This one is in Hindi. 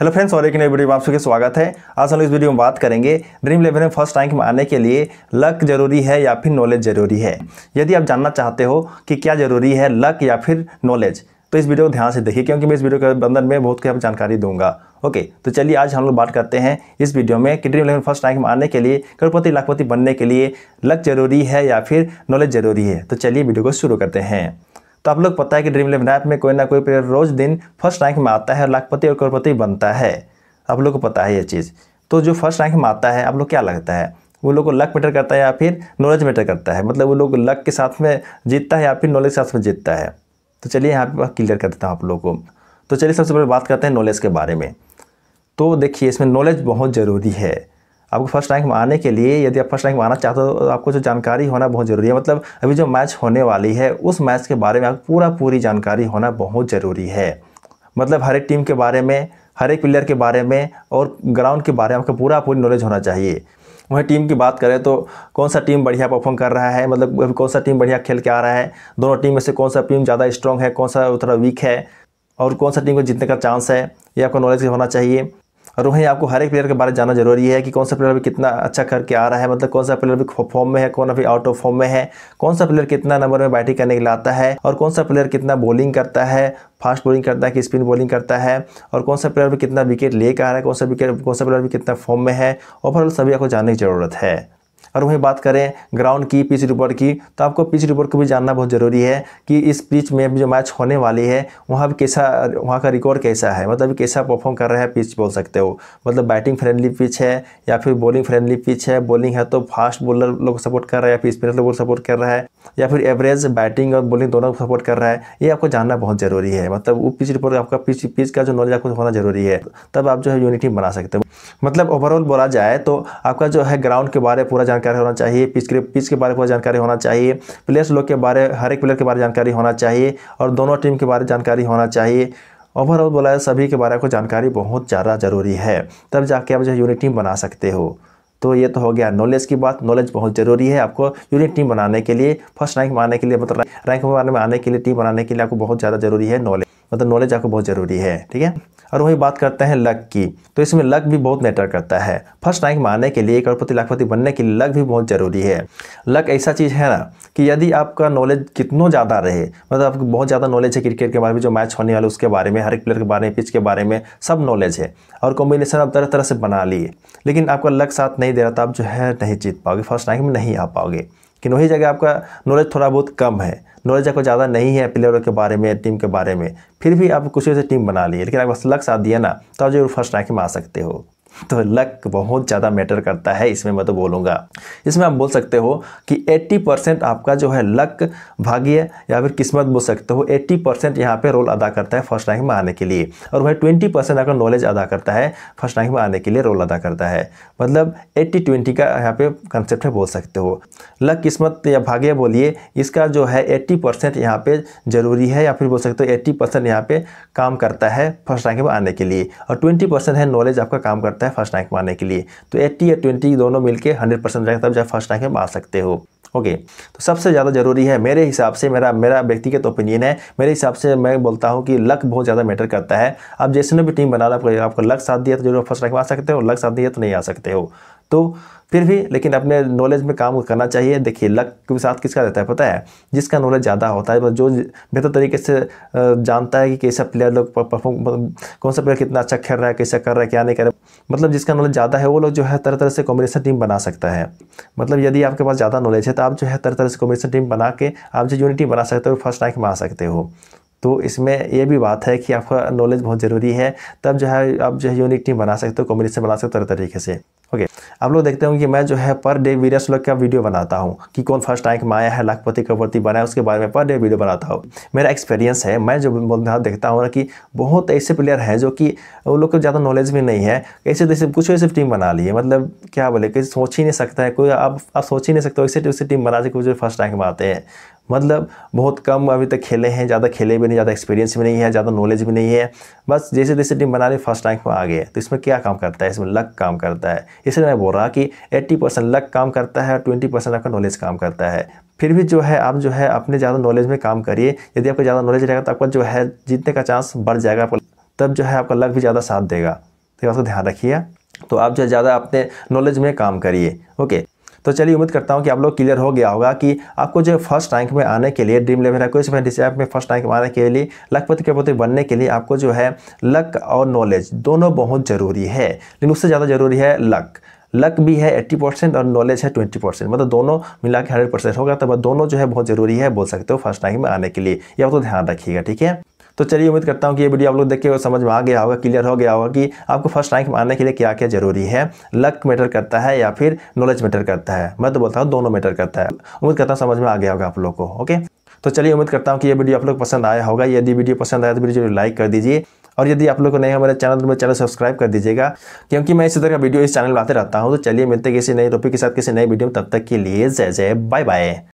हेलो फ्रेंड्स और एक नई वीडियो में आप सबके स्वागत है आज हम इस वीडियो में बात करेंगे ड्रीम इलेवन में फर्स्ट रैंक में आने के लिए लक जरूरी है या फिर नॉलेज जरूरी है यदि आप जानना चाहते हो कि क्या जरूरी है लक या फिर नॉलेज तो इस वीडियो को ध्यान से देखिए क्योंकि मैं इस वीडियो के बंधन में बहुत कुछ जानकारी दूंगा ओके तो चलिए आज हम लोग बात करते हैं इस वीडियो में कि ड्रीम इलेवन फर्स्ट रैंक में आने के लिए करोड़पति लाखपति बनने के लिए लक जरूरी है या फिर नॉलेज जरूरी है तो चलिए वीडियो को शुरू करते हैं तो आप लोग पता है कि ड्रीम इलेवन ऐप में कोई ना कोई प्लेयर रोज दिन फर्स्ट रैंक में आता है और लाखपति और करोड़पति बनता है आप लोग को पता है ये चीज़ तो जो फर्स्ट रैंक में आता है आप लोग क्या लगता है वो लोग को लक मैटर करता है या फिर नॉलेज मैटर करता है मतलब वो लोग लक के साथ में जीतता है या फिर नॉलेज के साथ में जीतता है तो चलिए यहाँ पर क्लियर कर देता हूँ आप लोग को तो चलिए सबसे पहले बात करते हैं नॉलेज के बारे में तो देखिए इसमें नॉलेज बहुत ज़रूरी है आपको फर्स्ट रैंक में आने के लिए यदि आप फर्स्ट रैंक में आना चाहते हो तो आपको जो जानकारी होना बहुत ज़रूरी है मतलब अभी जो मैच होने वाली है उस मैच के बारे में आपको पूरा पूरी जानकारी होना बहुत ज़रूरी है मतलब हर एक टीम के बारे में हर एक प्लेयर के बारे में और ग्राउंड के बारे में आपको पूरा पूरी नॉलेज होना चाहिए वहीं टीम की बात करें तो कौन सा टीम बढ़िया परफॉर्म कर रहा है मतलब कौन सा टीम बढ़िया खेल के आ रहा है दोनों टीम में से कौन सा टीम ज़्यादा स्ट्रॉन्ग है कौन सा थोड़ा वीक है और कौन सा टीम को जीतने का चांस है ये आपको नॉलेज होना चाहिए और वहीं आपको हर एक प्लेयर के बारे में जाना जरूरी है कि कौन सा प्लेयर अभी कितना अच्छा करके आ रहा है मतलब कौन सा प्लेयर अभी फॉर्म में है कौन अभी आउट ऑफ फॉर्म में है कौन सा प्लेयर कितना नंबर में बैटिंग करने के लिए आता है और कौन सा प्लेयर कितना बॉलिंग करता है फास्ट बॉलिंग करता है कि स्पिन बॉलिंग करता है और कौन सा प्लेयर भी कितना विकेट लेकर आ रहा है कौन सा विकेट कौन सा प्लेयर भी कितना फॉर्म में है ओवरऑल सभी आपको जानने की जरूरत है और वहीं बात करें ग्राउंड की पिच रिपोर्ट की तो आपको पिच रिपोर्ट को भी जानना बहुत ज़रूरी है कि इस पिच में जो मैच होने वाली है वहाँ कैसा वहाँ का रिकॉर्ड कैसा है मतलब कैसा परफॉर्म कर रहा है पिच बोल सकते हो मतलब बैटिंग फ्रेंडली पिच है या फिर बॉलिंग फ्रेंडली पिच है बॉलिंग है तो फास्ट बॉलर लोग सपोर्ट कर रहा है या फिर स्पिनर लोग सपोर्ट कर रहा है या फिर एवरेज बैटिंग और बॉलिंग दोनों को सपोर्ट कर रहा है ये आपको जानना बहुत ज़रूरी है मतलब वो पिच रिपोर्ट आपका पिच पिच का जो नॉलेज आपको होना ज़रूरी है तब आप जो है यूनिटी बना सकते हो मतलब ओवरऑल बोला जाए तो आपका जो है ग्राउंड के बारे में पूरा जानकारी होना चाहिए पिच के पिच के बारे में पूरा जानकारी होना चाहिए प्लेयर्स लोग के बारे हर एक प्लेयर के बारे में जानकारी होना चाहिए और दोनों टीम के बारे में जानकारी होना चाहिए ओवरऑल बोला है सभी के बारे में जानकारी बहुत ज़्यादा ज़रूरी है तब जाके आप जो है यूनिट टीम बना सकते हो तो ये तो हो गया नॉलेज की बात नॉलेज बहुत ज़रूरी है आपको यूनिट टीम बनाने के लिए फर्स्ट रैंक में आने के लिए मतलब रैंक में आने के लिए टीम बनाने के लिए आपको बहुत ज़्यादा ज़रूरी है नॉलेज मतलब नॉलेज आपको बहुत ज़रूरी है ठीक है और वही बात करते हैं लक की तो इसमें लक भी बहुत मैटर करता है फर्स्ट रैंक मारने के लिए करोड़पति लाखपति बनने के लिए लक भी बहुत ज़रूरी है लक ऐसा चीज़ है ना कि यदि आपका नॉलेज कितनों ज़्यादा रहे मतलब आपको बहुत ज़्यादा नॉलेज है क्रिकेट के बारे में जो मैच होने वाले उसके बारे में हर एक प्लेयर के बारे में पिच के बारे में सब नॉलेज है और कॉम्बिनेशन आप तरह तरह से बना लिए लेकिन आपका लक साथ नहीं दे रहा था तो आप जो है नहीं जीत पाओगे फर्स्ट रैंक में नहीं आ पाओगे कि वही जगह आपका नॉलेज थोड़ा बहुत कम है नॉलेज आपको ज़्यादा नहीं है प्लेयरों के बारे में टीम के बारे में फिर भी आप कुछ से टीम बना लिए लेकिन आपका लक्ष्य साथ दिया ना तो आप जो फर्स्ट रैंक में आ सकते हो तो लक बहुत ज़्यादा मैटर करता है इसमें मैं तो बोलूँगा इसमें आप बोल सकते हो कि 80 परसेंट आपका जो है लक भाग्य या फिर किस्मत बोल सकते हो 80 परसेंट यहाँ पर रोल अदा करता है फर्स्ट रैंक में आने के लिए और वह 20 परसेंट आपका नॉलेज अदा करता है फर्स्ट रैंक में आने के लिए रोल अदा करता है मतलब एट्टी ट्वेंटी का यहाँ पे कंसेप्ट है बोल सकते हो लक किस्मत या भाग्य बोलिए इसका जो है एट्टी परसेंट यहाँ ज़रूरी है या फिर बोल सकते हो एट्टी परसेंट यहाँ पे काम करता है फर्स्ट रैंक में आने के लिए और ट्वेंटी परसेंट है नॉलेज आपका काम करता है रहता है फर्स्ट रैंक में आने के लिए तो एट्टी या ट्वेंटी दोनों मिलके हंड्रेड परसेंट रैंक तब जाए फर्स्ट रैंक में आ सकते हो ओके तो सबसे ज़्यादा ज़रूरी है मेरे हिसाब से मेरा मेरा व्यक्तिगत ओपिनियन है मेरे हिसाब से मैं बोलता हूँ कि लक बहुत ज़्यादा मैटर करता है अब जैसे भी टीम बना लो आपको आपका लक साथ दिया तो जरूर फर्स्ट रैंक में आ सकते हो लक साथ दिया तो नहीं आ सकते हो तो फिर भी लेकिन अपने नॉलेज में काम करना चाहिए देखिए लक के साथ किसका रहता है पता है जिसका नॉलेज ज़्यादा होता है जो बेहतर तरीके से जानता है कि कैसा प्लेयर लोग परफॉर्म मतलब कौन सा प्लेयर कितना अच्छा खेल रहा है कैसा कर रहा है क्या नहीं कर रहा है मतलब जिसका नॉलेज ज़्यादा है वो लोग जो है तरह तरह से कॉम्बिनेशन टीम बना सकता है मतलब यदि आपके पास ज़्यादा नॉलेज है तो आप जो है तरह तरह से कॉम्बिनेशन टीम बना के आप जो यूनिटी बना सकते हो फर्स्ट रैंक में आ सकते हो तो इसमें यह भी बात है कि आपका नॉलेज बहुत ज़रूरी है तब जो है आप जो है यूनिक टीम बना सकते हो कॉम्बिनेशन बना सकते हो तरह तरीके से ओके okay. आप लोग देखते होंगे कि मैं जो है पर डे वीरेश लोग का वीडियो बनाता हूँ कि कौन फर्स्ट रैंक में आया है लाखपति कपति बना है उसके बारे में पर डे वीडियो बनाता हूँ मेरा एक्सपीरियंस है मैं जो बोलना देखता हूँ ना कि बहुत ऐसे प्लेयर हैं जो कि उन लोग को ज़्यादा नॉलेज भी नहीं है ऐसे जैसे तो कुछ ऐसी टीम बना ली है मतलब क्या बोले कि सोच ही नहीं सकता है कोई आप आप सोच ही नहीं सकते ऐसे तो ऐसे टीम बना सकते कुछ फर्स्ट रैंक में आते हैं मतलब बहुत कम अभी तक खेले हैं ज़्यादा खेले भी नहीं ज़्यादा एक्सपीरियंस भी नहीं है ज़्यादा नॉलेज भी नहीं है बस जैसे जैसे टीम बना रही फर्स्ट रैंक में आ गए तो इसमें क्या काम करता है इसमें लक काम करता है इसलिए मैं बोल रहा कि 80 परसेंट लक काम करता है और 20 परसेंट आपका नॉलेज काम करता है फिर भी जो है आप जो है अपने ज़्यादा नॉलेज में काम करिए यदि आपको ज़्यादा नॉलेज रहेगा तो आपका जो है जीतने का चांस बढ़ जाएगा आपका तब जो है आपका लक भी ज़्यादा साथ देगा तो ध्यान रखिए तो आप जो है ज़्यादा अपने नॉलेज में काम करिए ओके तो चलिए उम्मीद करता हूँ कि आप लोग क्लियर हो गया होगा कि आपको जो फर्स्ट रैंक में आने के लिए ड्रीम इलेवन क्विज में डिस में फर्स्ट रैंक में आने के लिए लखपति क्रपति बनने के लिए आपको जो है लक और नॉलेज दोनों बहुत ज़रूरी है लेकिन उससे ज़्यादा ज़रूरी है लक लक भी है 80 परसेंट और नॉलेज है 20 परसेंट मतलब दोनों मिला के हंड्रेड परसेंट होगा तब दोनों जो है बहुत ज़रूरी है बोल सकते हो फर्स्ट रैंक में आने के लिए यह तो ध्यान रखिएगा ठीक है तो चलिए उम्मीद करता हूँ कि ये वीडियो आप लोग देख के समझ में आ गया होगा क्लियर हो गया होगा कि आपको फर्स्ट रैंक आने के लिए क्या क्या जरूरी है लक मैटर करता है या फिर नॉलेज मैटर करता है मैं तो बोलता हूँ दोनों मैटर करता है उम्मीद करता हूँ समझ में आ गया होगा आप लोग को ओके तो चलिए उम्मीद करता हूँ कि ये वीडियो आप लोग पसंद आया होगा यदि वीडियो पसंद आया तो वीडियो लाइक कर दीजिए और यदि आप लोग को नए हमारे चैनल तो मेरे चैनल सब्सक्राइब कर दीजिएगा क्योंकि मैं इसी तरह का वीडियो इस चैनल में आते रहता हूँ तो चलिए मिलते किसी नए टॉपिक के साथ किसी नए वीडियो में तब तक के लिए जय जय बाय बाय